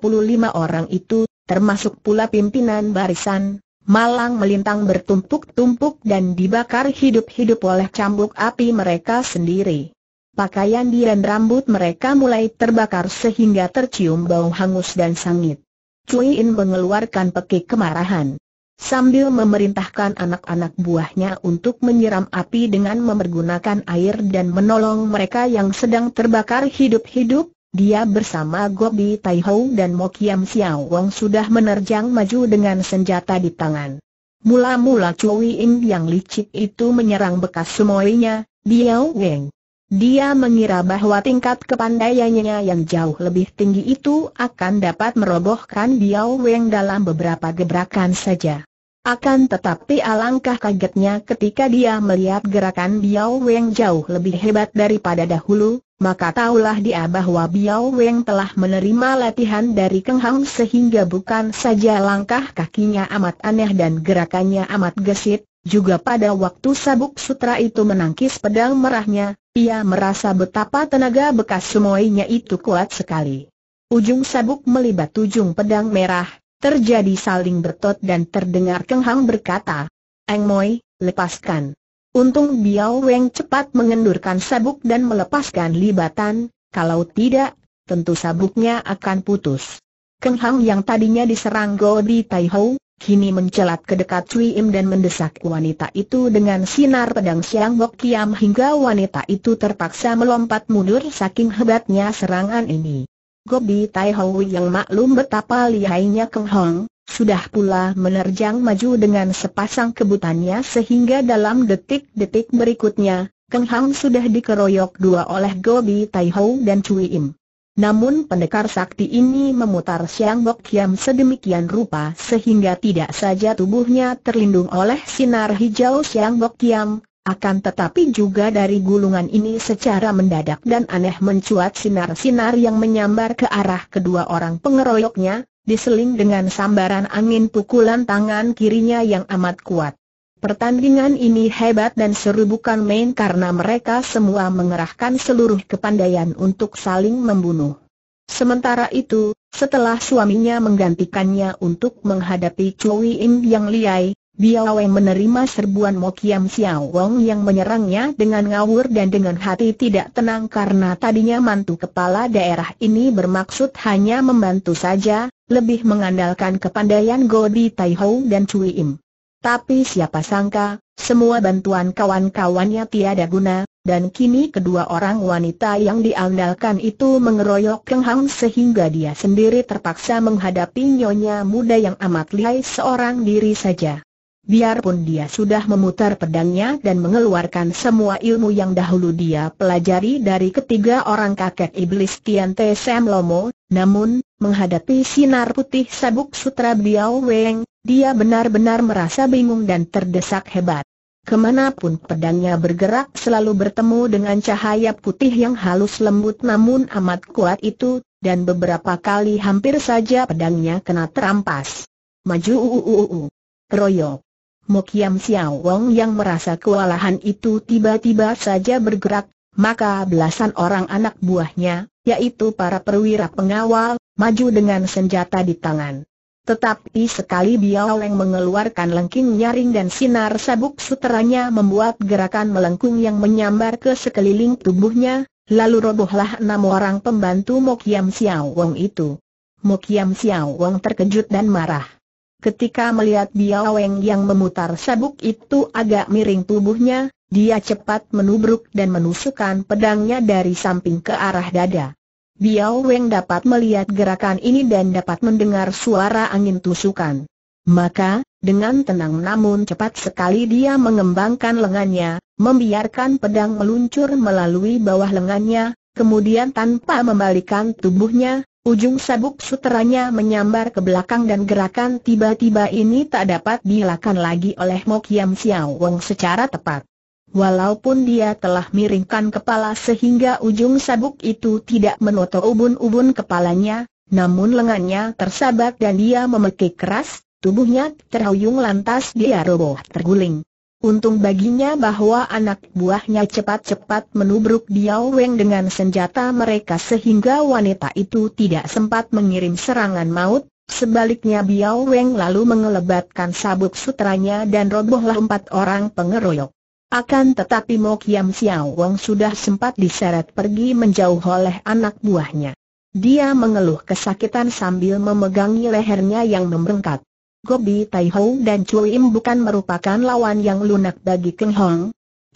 orang itu, termasuk pula pimpinan barisan, malang melintang bertumpuk-tumpuk dan dibakar hidup-hidup oleh cambuk api mereka sendiri. Pakaian dan rambut mereka mulai terbakar sehingga tercium bau hangus dan sangit. Cui In mengeluarkan pekik kemarahan sambil memerintahkan anak-anak buahnya untuk menyiram api dengan memergunakan air dan menolong mereka yang sedang terbakar hidup-hidup, dia bersama Gobi Tai dan Mo Kiam Xiao sudah menerjang maju dengan senjata di tangan. Mula-mula Cui Ying yang licik itu menyerang bekas semuanya, Biao Weng. Dia mengira bahwa tingkat kepandaiannya yang jauh lebih tinggi itu akan dapat merobohkan Biao Weng dalam beberapa gebrakan saja. Akan tetapi alangkah kagetnya ketika dia melihat gerakan Biao Weng jauh lebih hebat daripada dahulu, maka tahulah dia bahwa Biao Weng telah menerima latihan dari Keng Hang sehingga bukan saja langkah kakinya amat aneh dan gerakannya amat gesit, juga pada waktu sabuk sutra itu menangkis pedang merahnya, ia merasa betapa tenaga bekas semuanya itu kuat sekali. Ujung sabuk melibat ujung pedang merah, terjadi saling bertot dan terdengar Kenghang berkata, Eng Moi, lepaskan. Untung Biao Weng cepat mengendurkan sabuk dan melepaskan libatan, kalau tidak, tentu sabuknya akan putus. Kenghang yang tadinya diserang Go Di Taihou, kini mencelat ke dekat Cui Im dan mendesak wanita itu dengan sinar pedang Siang Bok Kiam hingga wanita itu terpaksa melompat mundur saking hebatnya serangan ini. Gobi Tai Hou yang maklum betapa lihainya Keng Hong, sudah pula menerjang maju dengan sepasang kebutannya sehingga dalam detik-detik berikutnya, Keng Hong sudah dikeroyok dua oleh Gobi Tai Hou dan Cui Im. Namun pendekar sakti ini memutar Siang Bok Kiam sedemikian rupa sehingga tidak saja tubuhnya terlindung oleh sinar hijau Siang Bok Kiam, akan tetapi juga dari gulungan ini secara mendadak dan aneh mencuat sinar-sinar yang menyambar ke arah kedua orang pengeroyoknya, diseling dengan sambaran angin pukulan tangan kirinya yang amat kuat. Pertandingan ini hebat dan seru bukan main karena mereka semua mengerahkan seluruh kepandaian untuk saling membunuh. Sementara itu, setelah suaminya menggantikannya untuk menghadapi Chui Im yang liai, Biao Wei menerima serbuan Mo Mokiam Xiao Wong yang menyerangnya dengan ngawur dan dengan hati tidak tenang karena tadinya mantu kepala daerah ini bermaksud hanya membantu saja, lebih mengandalkan kepandaian Godi Taihou dan Chui Im. Tapi siapa sangka, semua bantuan kawan-kawannya tiada guna, dan kini kedua orang wanita yang diandalkan itu mengeroyok Keng Hang sehingga dia sendiri terpaksa menghadapi nyonya muda yang amat lihai seorang diri saja. Biarpun dia sudah memutar pedangnya dan mengeluarkan semua ilmu yang dahulu dia pelajari dari ketiga orang kakek iblis Tian Te Sam Lomo, namun, menghadapi sinar putih sabuk sutra Biao Weng, dia benar-benar merasa bingung dan terdesak hebat. Kemanapun pedangnya bergerak selalu bertemu dengan cahaya putih yang halus lembut namun amat kuat itu, dan beberapa kali hampir saja pedangnya kena terampas. Maju uuuu. Keroyok. Mokiam Xiao Wong yang merasa kewalahan itu tiba-tiba saja bergerak, maka belasan orang anak buahnya, yaitu para perwira pengawal, maju dengan senjata di tangan. Tetapi sekali Biaoleng mengeluarkan lengking nyaring dan sinar sabuk suteranya membuat gerakan melengkung yang menyambar ke sekeliling tubuhnya, lalu robohlah enam orang pembantu Mok Yam Xiao Wong itu. Mok Yam Xiao Wong terkejut dan marah. Ketika melihat Biaoleng yang memutar sabuk itu agak miring tubuhnya, dia cepat menubruk dan menusukkan pedangnya dari samping ke arah dada. Biao Weng dapat melihat gerakan ini dan dapat mendengar suara angin tusukan. Maka, dengan tenang namun cepat sekali dia mengembangkan lengannya, membiarkan pedang meluncur melalui bawah lengannya, kemudian tanpa membalikan tubuhnya, ujung sabuk suteranya menyambar ke belakang dan gerakan tiba-tiba ini tak dapat dilakukan lagi oleh Mo Kiam Xiao Wong secara tepat. Walaupun dia telah miringkan kepala sehingga ujung sabuk itu tidak menoto ubun-ubun kepalanya, namun lengannya tersabak dan dia memekik keras, tubuhnya terhuyung lantas dia roboh terguling. Untung baginya bahwa anak buahnya cepat-cepat menubruk Diao Weng dengan senjata mereka sehingga wanita itu tidak sempat mengirim serangan maut, Sebaliknya Biao Weng lalu mengelebatkan sabuk sutranya dan robohlah empat orang pengeroyok. Akan tetapi Mo Kiam Xiao Wong sudah sempat diseret pergi menjauh oleh anak buahnya. Dia mengeluh kesakitan sambil memegangi lehernya yang membengkak. Gobi Tai Ho dan Cui Im bukan merupakan lawan yang lunak bagi Keng Hong.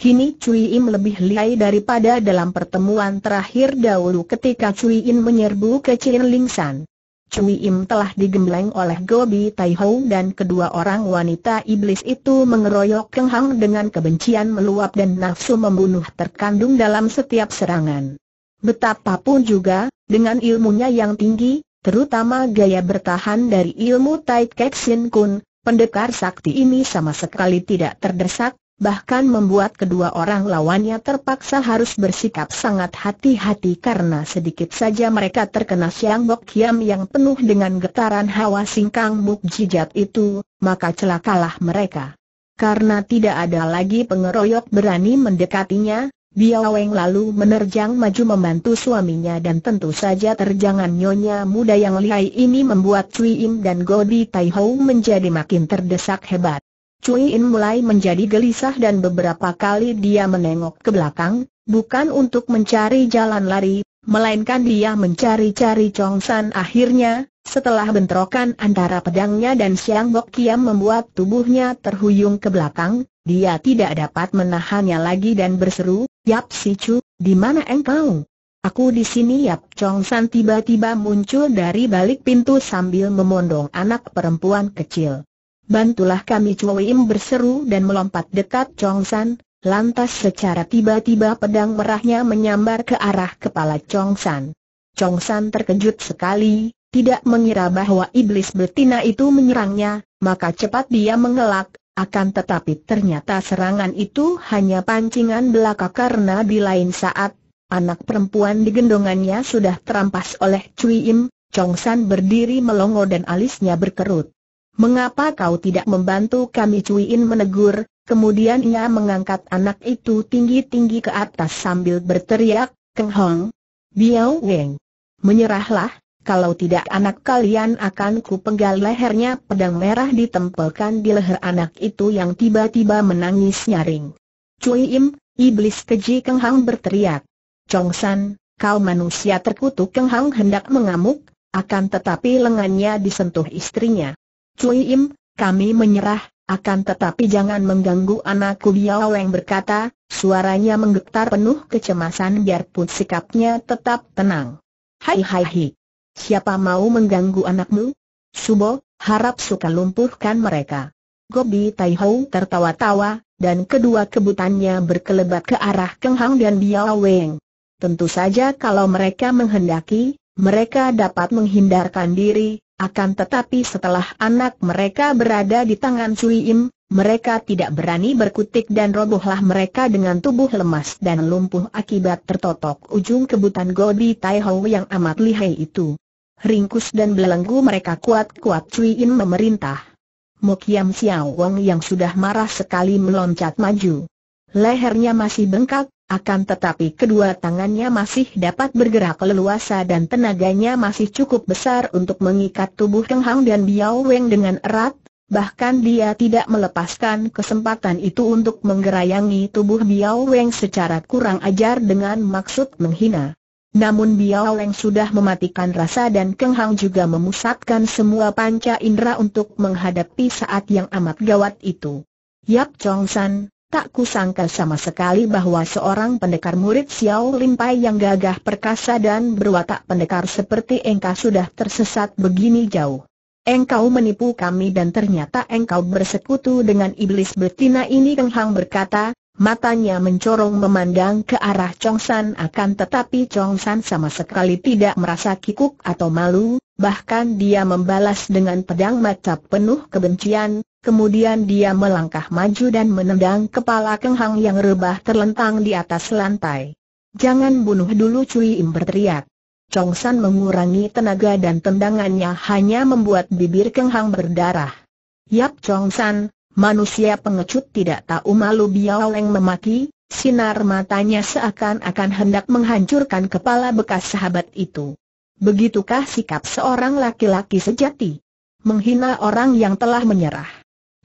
Kini Cui Im lebih lihai daripada dalam pertemuan terakhir dahulu ketika Cui Im menyerbu ke Chin Ling San. Cui Im telah digembleng oleh Gobi Tai Hou dan kedua orang wanita iblis itu mengeroyok Keng Hang dengan kebencian meluap dan nafsu membunuh terkandung dalam setiap serangan. Betapapun juga, dengan ilmunya yang tinggi, terutama gaya bertahan dari ilmu Tai Kek Sin Kun, pendekar sakti ini sama sekali tidak terdesak, bahkan membuat kedua orang lawannya terpaksa harus bersikap sangat hati-hati karena sedikit saja mereka terkena siang bok kiam yang penuh dengan getaran hawa singkang mukjizat itu, maka celakalah mereka. Karena tidak ada lagi pengeroyok berani mendekatinya, Biaweng lalu menerjang maju membantu suaminya dan tentu saja terjangan nyonya muda yang lihai ini membuat Cui Im dan Godi Tai menjadi makin terdesak hebat. Cui In mulai menjadi gelisah dan beberapa kali dia menengok ke belakang, bukan untuk mencari jalan lari, melainkan dia mencari-cari Chong San akhirnya, setelah bentrokan antara pedangnya dan Siang Bok Kiam membuat tubuhnya terhuyung ke belakang, dia tidak dapat menahannya lagi dan berseru, Yap Si Chu, di mana engkau? Aku di sini Yap Chong San tiba-tiba muncul dari balik pintu sambil memondong anak perempuan kecil. Bantulah kami Im berseru dan melompat dekat Chong San, lantas secara tiba-tiba pedang merahnya menyambar ke arah kepala Chong San. Chong San terkejut sekali, tidak mengira bahwa iblis betina itu menyerangnya, maka cepat dia mengelak, akan tetapi ternyata serangan itu hanya pancingan belaka karena di lain saat, anak perempuan di gendongannya sudah terampas oleh Cui Im, Chong San berdiri melongo dan alisnya berkerut. Mengapa kau tidak membantu kami Cuiin menegur, kemudian ia mengangkat anak itu tinggi-tinggi ke atas sambil berteriak, Keng Hong, Biao Weng. Menyerahlah, kalau tidak anak kalian akan ku penggal lehernya pedang merah ditempelkan di leher anak itu yang tiba-tiba menangis nyaring. Cui Im, iblis keji Keng Hong berteriak. Chong San, kau manusia terkutuk Keng Hong hendak mengamuk, akan tetapi lengannya disentuh istrinya. Cui Im, kami menyerah, akan tetapi jangan mengganggu anakku Biao Weng berkata, suaranya menggetar penuh kecemasan biarpun sikapnya tetap tenang. Hai hai hai. Siapa mau mengganggu anakmu? Subo, harap suka lumpuhkan mereka. Gobi Tai tertawa-tawa, dan kedua kebutannya berkelebat ke arah Kenghang dan Biao Weng. Tentu saja kalau mereka menghendaki, mereka dapat menghindarkan diri, akan tetapi setelah anak mereka berada di tangan Cui Im, mereka tidak berani berkutik dan robohlah mereka dengan tubuh lemas dan lumpuh akibat tertotok ujung kebutan Godi Tai Ho yang amat lihai itu. Ringkus dan belenggu mereka kuat-kuat Cui Yin memerintah. Mokiam Xiao Wang yang sudah marah sekali meloncat maju. Lehernya masih bengkak, akan tetapi kedua tangannya masih dapat bergerak leluasa dan tenaganya masih cukup besar untuk mengikat tubuh Keng Hang dan Biao Weng dengan erat, bahkan dia tidak melepaskan kesempatan itu untuk menggerayangi tubuh Biao Weng secara kurang ajar dengan maksud menghina. Namun Biao Weng sudah mematikan rasa dan Keng Hang juga memusatkan semua panca indera untuk menghadapi saat yang amat gawat itu. Yap Chong San, Tak kusangka sama sekali bahwa seorang pendekar murid Xiao Limpai yang gagah perkasa dan berwatak pendekar seperti engkau sudah tersesat begini jauh. Engkau menipu kami dan ternyata engkau bersekutu dengan iblis betina ini Kenghang Hang berkata, Matanya mencorong memandang ke arah Chong San akan tetapi Chong San sama sekali tidak merasa kikuk atau malu, bahkan dia membalas dengan pedang mata penuh kebencian, kemudian dia melangkah maju dan menendang kepala Keng Hang yang rebah terlentang di atas lantai. Jangan bunuh dulu Cui Im berteriak. Chong San mengurangi tenaga dan tendangannya hanya membuat bibir Keng Hang berdarah. Yap Chong San, Manusia pengecut tidak tahu malu Biaoleng memaki, sinar matanya seakan-akan hendak menghancurkan kepala bekas sahabat itu. Begitukah sikap seorang laki-laki sejati? Menghina orang yang telah menyerah.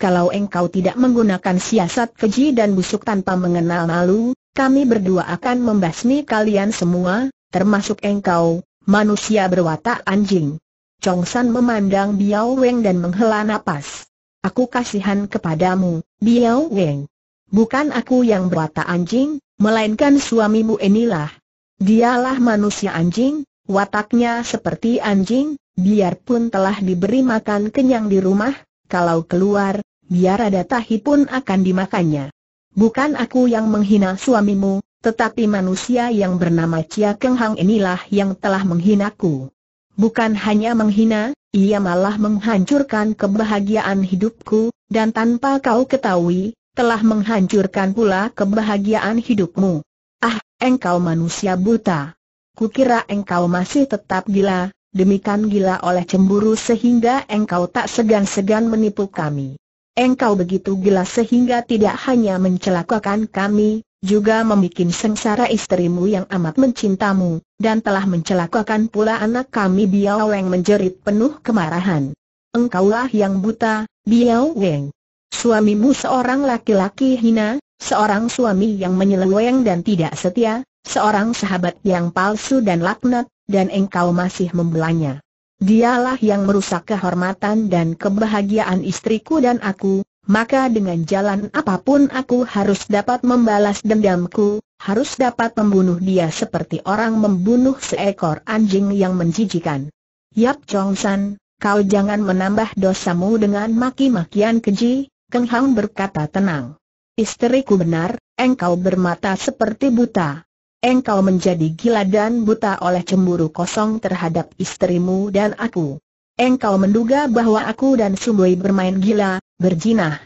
Kalau engkau tidak menggunakan siasat keji dan busuk tanpa mengenal malu, kami berdua akan membasmi kalian semua, termasuk engkau, manusia berwatak anjing. Chong San memandang Biao Weng dan menghela napas. Aku kasihan kepadamu, Biao Weng. Bukan aku yang berwata anjing, melainkan suamimu inilah. Dialah manusia anjing, wataknya seperti anjing, biarpun telah diberi makan kenyang di rumah, kalau keluar, biar ada tahi pun akan dimakannya. Bukan aku yang menghina suamimu, tetapi manusia yang bernama Chia Keng Hang inilah yang telah menghinaku. Bukan hanya menghina, ia malah menghancurkan kebahagiaan hidupku, dan tanpa kau ketahui, telah menghancurkan pula kebahagiaan hidupmu. Ah, engkau manusia buta. Kukira engkau masih tetap gila, demikian gila oleh cemburu sehingga engkau tak segan-segan menipu kami. Engkau begitu gila sehingga tidak hanya mencelakakan kami, juga membuat sengsara istrimu yang amat mencintamu, dan telah mencelakakan pula anak kami Biao Weng menjerit penuh kemarahan. Engkaulah yang buta, Biao Weng. Suamimu seorang laki-laki hina, seorang suami yang menyeleweng dan tidak setia, seorang sahabat yang palsu dan laknat, dan engkau masih membelanya. Dialah yang merusak kehormatan dan kebahagiaan istriku dan aku, maka dengan jalan apapun aku harus dapat membalas dendamku, harus dapat membunuh dia seperti orang membunuh seekor anjing yang menjijikan. Yap Chong San, kau jangan menambah dosamu dengan maki-makian keji, Keng Hang berkata tenang. Istriku benar, engkau bermata seperti buta. Engkau menjadi gila dan buta oleh cemburu kosong terhadap istrimu dan aku. Engkau menduga bahwa aku dan Sumbui bermain gila, berjinah.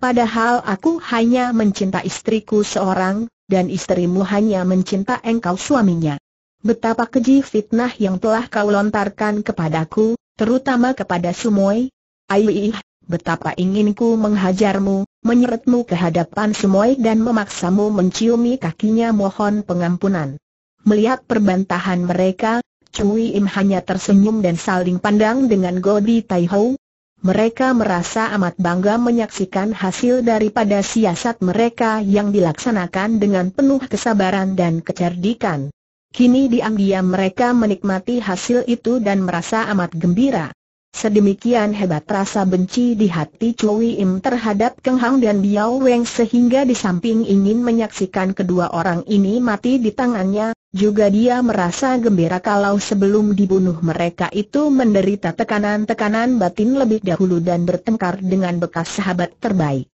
Padahal aku hanya mencinta istriku seorang, dan istrimu hanya mencinta engkau suaminya. Betapa keji fitnah yang telah kau lontarkan kepadaku, terutama kepada Sumoy. Aiih, betapa inginku menghajarmu, menyeretmu ke hadapan Sumoy dan memaksamu menciumi kakinya mohon pengampunan. Melihat perbantahan mereka, Cui Im hanya tersenyum dan saling pandang dengan Godi Tai Ho. Mereka merasa amat bangga menyaksikan hasil daripada siasat mereka yang dilaksanakan dengan penuh kesabaran dan kecerdikan. Kini diam-diam mereka menikmati hasil itu dan merasa amat gembira. Sedemikian hebat rasa benci di hati Chui Im terhadap Keng Hang dan Biao Weng sehingga di samping ingin menyaksikan kedua orang ini mati di tangannya, juga dia merasa gembira kalau sebelum dibunuh mereka itu menderita tekanan-tekanan batin lebih dahulu dan bertengkar dengan bekas sahabat terbaik.